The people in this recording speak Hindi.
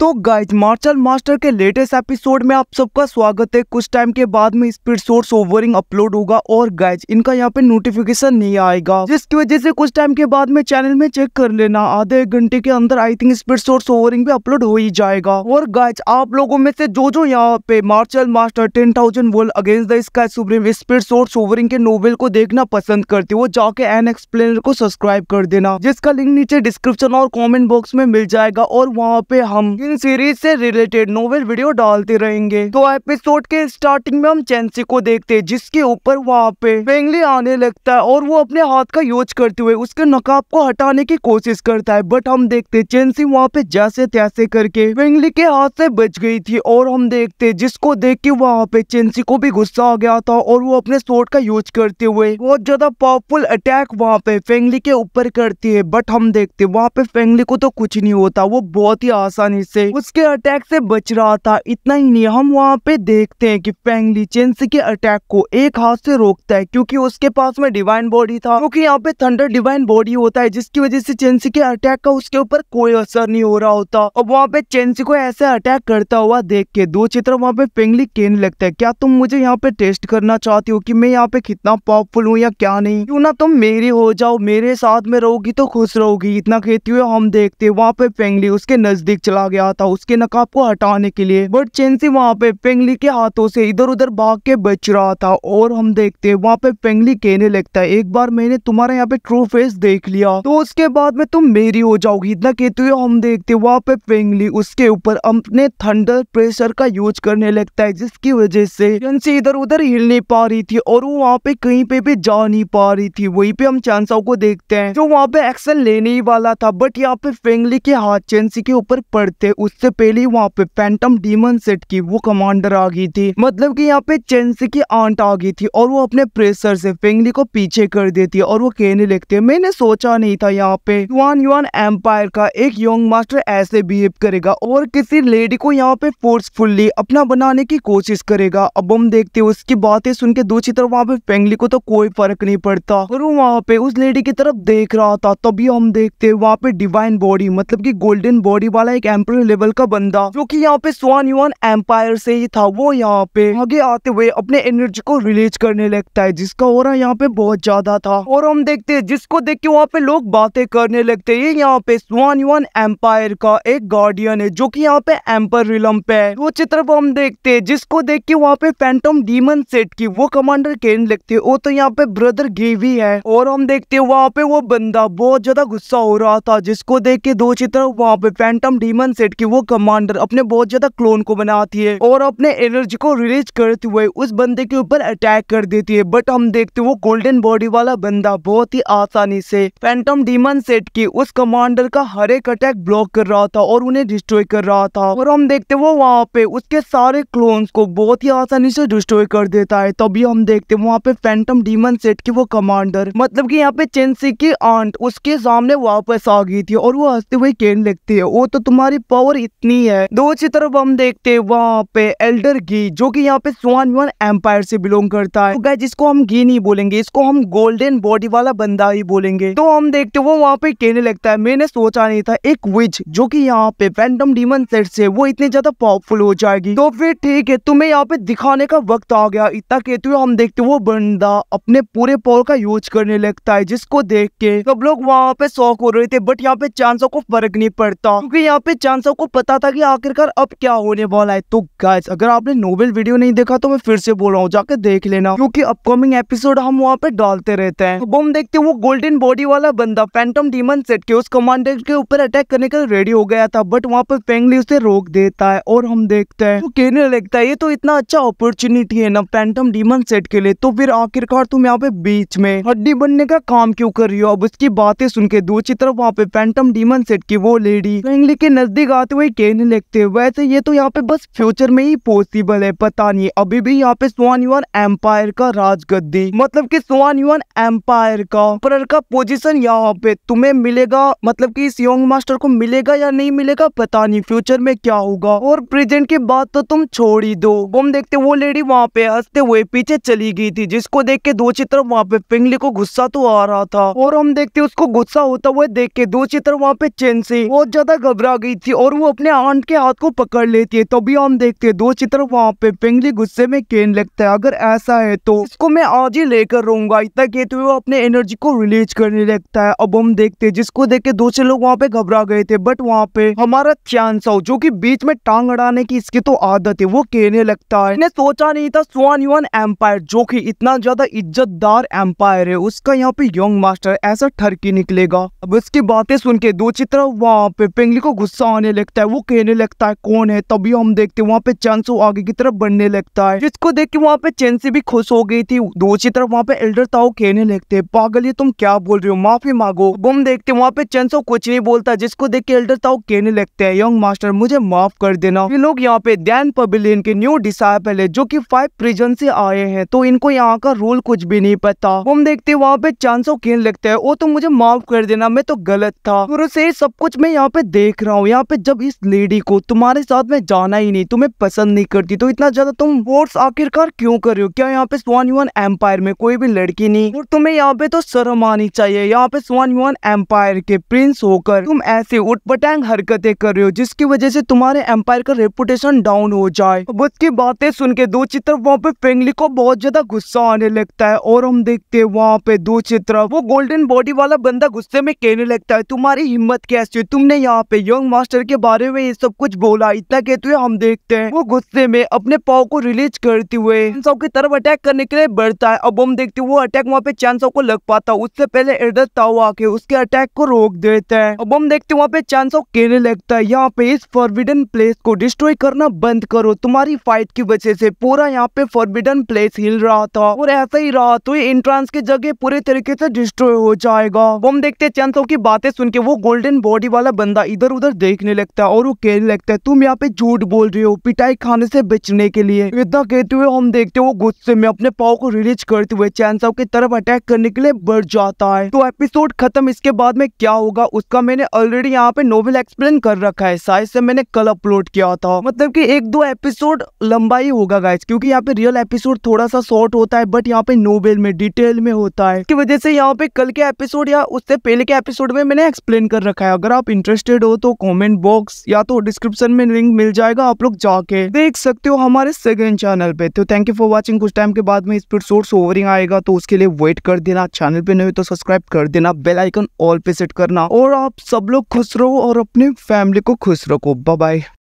तो गाइज मार्शल मास्टर के लेटेस्ट एपिसोड में आप सबका स्वागत है कुछ टाइम के बाद में स्पीड सोर्स ओवरिंग अपलोड होगा और गाइज इनका यहाँ पे नोटिफिकेशन नहीं आएगा जिसकी वजह से कुछ टाइम के बाद में चैनल में चेक कर लेना आधे एक घंटे के अंदर आई थिंक स्पीड सोर्स ओवरिंग भी अपलोड हो ही जाएगा और गाइज आप लोगों में से जो जो यहाँ पे Martial Master Ten Thousand World Against the Sky Supreme Spirit Sword ओवरिंग के नोवेल को देखना पसंद करते वो जाके एन एक्सप्लेनर को सब्सक्राइब कर देना जिसका लिंक नीचे डिस्क्रिप्शन और कॉमेंट बॉक्स में मिल जाएगा और वहाँ पे हम इन सीरीज से रिलेटेड नोवेल वीडियो डालते रहेंगे तो एपिसोड के स्टार्टिंग में हम चैंसी को देखते जिसके ऊपर वहाँ पे फेंगली आने लगता है और वो अपने हाथ का यूज करते हुए उसके नकाब को हटाने की कोशिश करता है बट हम देखते चैंसी वहाँ पे जैसे तैसे करके फेंगली के हाथ से बच गई थी और हम देखते जिसको देख के वहाँ पे चैंसी को भी गुस्सा आ गया था और वो अपने सोट का यूज करते हुए बहुत ज्यादा पावरफुल अटैक वहाँ पे फेंगली के ऊपर करती है बट हम देखते वहाँ पे फेंगली को तो कुछ नहीं होता वो बहुत ही आसानी से से उसके अटैक से बच रहा था इतना ही नहीं हम वहाँ पे देखते हैं कि फैंगली चेंसी के अटैक को एक हाथ से रोकता है क्योंकि उसके पास में डिवाइन बॉडी था क्योंकि यहाँ पे थंडर डिवाइन बॉडी होता है जिसकी वजह से चेंसी के अटैक का उसके ऊपर कोई असर नहीं हो रहा होता और वहाँ पे चेंसी को ऐसे अटैक करता हुआ देख के दो चित्र वहाँ पे फेंगली कहने लगता है क्या तुम मुझे यहाँ पे टेस्ट करना चाहती हो की मैं यहाँ पे कितना पावरफुल हूँ या क्या नहीं क्यूँ ना तुम मेरी हो जाओ मेरे साथ में रहोगी तो खुश रहोगी इतना कहती हुए हम देखते वहाँ पे फेंगली उसके नजदीक चला गया आया था उसके नकाब को हटाने के लिए बट चेनसी वहाँ पे पेंगली के हाथों से इधर उधर भाग के बच रहा था और हम देखते हैं वहाँ पे पेंगली कहने लगता है एक बार मैंने तुम्हारे यहाँ पे ट्रू फेस देख लिया तो उसके बाद में तुम मेरी हो जाओगी इतना कहते हुए हम देखते वहाँ पे पेंगली उसके ऊपर अपने थंडर प्रेशर का यूज करने लगता है जिसकी वजह से चेंसी इधर उधर हिल नहीं पा रही थी और वो वहाँ पे कहीं पे भी जा नहीं पा रही थी वही पे हम चांसाओ को देखते है जो वहाँ पे एक्शन लेने ही वाला था बट यहाँ पे फेंगली के हाथ चेंसी के ऊपर पड़ते उससे पहले वहाँ पे पेंटम डीमन सेट की वो कमांडर आ गई थी मतलब की यहाँ पे चेंसी की आंट आ गई थी और वो अपने प्रेसर से फेंगली को पीछे कर देती है और वो कहने लगते है मैंने सोचा नहीं था यहाँ पे युवान युवान एम्पायर का एक यंग मास्टर ऐसे बिहेव करेगा और किसी लेडी को यहाँ पे फोर्सफुल्ली अपना बनाने की कोशिश करेगा अब हम देखते हैं उसकी बातें सुन के दूसरी तरफ वहाँ पे फेंगली को तो कोई फर्क नहीं पड़ता और वो वहाँ पे उस लेडी की तरफ देख रहा था तभी हम देखते है वहाँ पे डिवाइन बॉडी मतलब की गोल्डन बॉडी वाला एक एम्पर लेवल का बंदा जो की यहाँ पे स्वान युवान एम्पायर से ही था वो यहाँ पे आगे आते हुए अपने एनर्जी को रिलीज करने लगता है जिसका और यहाँ पे बहुत ज्यादा था और हम देखते है जिसको देख के वहाँ पे लोग बातें करने लगते है यहाँ पे स्वान युवान एम्पायर का एक गार्डियन है जो की यहाँ पे एम्पर रिलम पे है वो चित्र हम देखते है जिसको देख के वहाँ पे फैंटम डीमन सेट की वो कमांडर केन लगते है वो तो यहाँ पे ब्रदर गेवी है और हम देखते है वहाँ पे वो बंदा बहुत ज्यादा गुस्सा हो रहा था जिसको देख के दो चित्र वहाँ पे फैंटम डीमन सेट कि वो कमांडर अपने बहुत ज्यादा क्लोन को बनाती है और अपने एनर्जी को रिलीज करते हुए उस बंदे के ऊपर अटैक कर देती है बट हम देखते वो गोल्डन बॉडी वाला बंदा बहुत ही आसानी से फैंटम डीमन सेट की उस कमांडर का हर एक अटैक ब्लॉक कर रहा था और उन्हें डिस्ट्रॉय कर रहा था और हम देखते वो वहाँ पे उसके सारे क्लोन को बहुत ही आसानी से डिस्ट्रॉय कर देता है तभी हम देखते वहाँ पे फैंटम डीमन सेट की वो कमांडर मतलब की यहाँ पे चेंसी की आंट उसके सामने वापस आ गई थी और वो हंसते हुए कहने लगती है वो तो तुम्हारी पाव पावर इतनी है दूसरी तरफ हम देखते हैं वहाँ पे एल्डर घी जो कि यहाँ पे स्वान वन एम्पायर से बिलोंग करता है तो जिसको हम घी नहीं बोलेंगे इसको हम गोल्डन बॉडी वाला बंदा ही बोलेंगे तो हम देखते वो वहाँ पे कहने लगता है मैंने सोचा नहीं था एक विच जो की यहाँ पे फैंटम डीमन सेट से वो इतनी ज्यादा पावरफुल हो जाएगी तो फिर ठीक है तुम्हें यहाँ पे दिखाने का वक्त आ गया इतना कहते हुए हम देखते वो बंदा अपने पूरे पावर का यूज करने लगता है जिसको देख के सब लोग वहाँ पे शौक हो रहे थे बट यहाँ पे चांसों को फर्क नहीं पड़ता क्योंकि यहाँ पे चांस सबको पता था कि आखिरकार अब क्या होने वाला है तो गाइस अगर आपने नोबेल वीडियो नहीं देखा तो मैं फिर से बोल रहा हूँ जाके देख लेना क्योंकि अपकमिंग एपिसोड हम वहाँ पे डालते रहते हैं अब तो हम देखते वो गोल्डन बॉडी वाला बंदा फैंटम डीमन सेट के उस कमांडेंट के ऊपर अटैक करने के लिए रेडी हो गया था बट वहाँ पर पेंगली उसे रोक देता है और हम देखते हैं तो कहने लगता है ये तो इतना अच्छा अपॉर्चुनिटी है ना फैंटम डीमन सेट के लिए तो फिर आखिरकार तुम यहाँ पे बीच में हड्डी बनने का काम क्यों कर रही हो अब उसकी बातें सुन के दूसरी तरफ वहाँ पे फैंटम डीमन सेट की वो लेडी पेंगली के नजदीक आते हुए कहने लगते हैं वैसे तो ये तो यहाँ पे बस फ्यूचर में ही पॉसिबल है पता नहीं अभी भी यहाँ पे स्वान युवान एम्पायर का राजगद्दी मतलब की स्वान युवान एम्पायर का पर का पोजिशन यहाँ पे तुम्हें मिलेगा मतलब की इस यंग मास्टर को मिलेगा या नहीं मिलेगा पता नहीं फ्यूचर में क्या होगा और प्रेजेंट की बात तो तुम छोड़ ही दो हम देखते वो लेडी वहाँ पे हंसते हुए पीछे चली गई थी जिसको देख के दो चित्र वहाँ पे पिंगली को गुस्सा तो आ रहा था और हम देखते उसको गुस्सा होता हुआ देख के दो चित्र वहाँ पे चेन से बहुत ज्यादा घबरा गई थी और और वो अपने आंट के हाथ को पकड़ लेती है तभी तो हम देखते हैं दो चित्र वहाँ पे पिंगली गुस्से में केन लगता है अगर ऐसा है तो इसको मैं आज ही लेकर रहूंगा इतना कहते हुए वो अपने एनर्जी को रिलीज करने लगता है अब हम देखते हैं जिसको देख के दो चार लोग वहाँ पे घबरा गए थे बट वहाँ पे हमारा चैन साउ जो की बीच में टांग अड़ाने की इसकी तो आदत है वो कहने लगता है मैंने सोचा नहीं था स्वान युवन एम्पायर जो की इतना ज्यादा इज्जतदार एम्पायर है उसका यहाँ पे यंग मास्टर ऐसा ठरकी निकलेगा अब उसकी बातें सुन के दो चित्र वहाँ पे पिंगली को गुस्सा आने लगता है वो कहने लगता है कौन है तभी हम देखते वहाँ पे चांसो आगे की तरफ बढ़ने लगता है जिसको देख के वहाँ पे चैंसी भी खुश हो गई थी दूसरी तरफ वहाँ पे एल्डर ताओ कहने लगते है पागल ये तुम क्या बोल रहे हो माफी मांगो हम देखते वहाँ पे चैंसो कुछ नहीं बोलता जिसको देख के एल्डर ताओ कहने लगते है यंग मास्टर मुझे माफ कर देना ये लोग यहाँ पे ध्यान पबिलियन के न्यू डिसाइपल है जो की फाइव प्रिजन से आए है तो इनको यहाँ का रोल कुछ भी नहीं पता हम देखते वहाँ पे चांसो कहने लगता है वो तो मुझे माफ कर देना मैं तो गलत था और सब कुछ मैं यहाँ पे देख रहा हूँ यहाँ पे जब इस लेडी को तुम्हारे साथ में जाना ही नहीं तुम्हें पसंद नहीं करती तो इतना ज्यादा तुम वोट्स आखिरकार क्यों कर रहे हो क्या यहाँ पे स्वान युवन एम्पायर में कोई भी लड़की नहीं और तुम्हें यहाँ पे तो शर्म आनी चाहिए यहाँ पे स्वान युवन एम्पायर के प्रिंस होकर तुम ऐसे उठपटांग हरकते कर रहे हो जिसकी वजह से तुम्हारे एम्पायर का रेपुटेशन डाउन हो जाए बुद्ध की बातें सुन के दो चित्र वहाँ पे फेंगली को बहुत ज्यादा गुस्सा आने लगता है और हम देखते हैं वहाँ पे दो चित्र वो गोल्डन बॉडी वाला बंदा गुस्से में कहने लगता है तुम्हारी हिम्मत कैसी तुमने यहाँ पे यंग मास्टर के के बारे में ये सब कुछ बोला इतना कहते हुए हम देखते हैं वो गुस्से में अपने पाव को रिलीज करते हुए की तरफ अटैक करने के लिए बढ़ता है अब हम देखते हैं वो अटैक वहाँ पे सौ को लग पाता उससे पहले इर्दत ताओ आके उसके अटैक को रोक देता है अब हम देखते हैं वहाँ पे चैनसाओ कहने लगता है यहाँ पे इस फॉरबिडन प्लेस को डिस्ट्रॉय करना बंद करो तुम्हारी फाइट की वजह से पूरा यहाँ पे फॉरबिडन प्लेस हिल रहा था और ऐसा ही रहा तो ये एंट्रांस की जगह पूरे तरीके से डिस्ट्रॉय हो जाएगा हम देखते हैं सौ की बातें सुन के वो गोल्डन बॉडी वाला बंदा इधर उधर देखने लगे लगता है और वो कहने लगता है तुम यहाँ पे झूठ बोल रहे हो पिटाई खाने से बचने के लिए इतना कहते हुए हम देखते हैं वो गुस्से में अपने पाव को रिलीज करते हुए चैन साहब की तरफ अटैक करने के लिए बढ़ जाता है तो एपिसोड खत्म इसके बाद में क्या होगा उसका मैंने ऑलरेडी यहाँ पे नोवेल एक्सप्लेन कर रखा है साइज से मैंने कल अपलोड किया था मतलब की एक दो एपिसोड लंबा ही होगा गाइज क्योंकि यहाँ पे रियल एपिसोड थोड़ा सा शॉर्ट होता है बट यहाँ पे नोवेल में डिटेल में होता है की वजह से यहाँ पे कल के एपिसोड या उससे पहले के एपिसोड में मैंने एक्सप्लेन कर रखा है अगर आप इंटरेस्टेड हो तो कॉमेंट बॉक्स बॉक्स या तो डिस्क्रिप्शन में लिंक मिल जाएगा आप लोग जाके देख सकते हो हमारे सेकेंड चैनल पे तो थैंक यू फॉर वॉचिंग कुछ टाइम के बाद में स्पीड सोर्स ओवरिंग आएगा तो उसके लिए वेट कर देना चैनल पे नहीं तो सब्सक्राइब कर देना बेल आइकन ऑल पे सेट करना और आप सब लोग खुश रहो और अपने फैमिली को खुश रखो बाय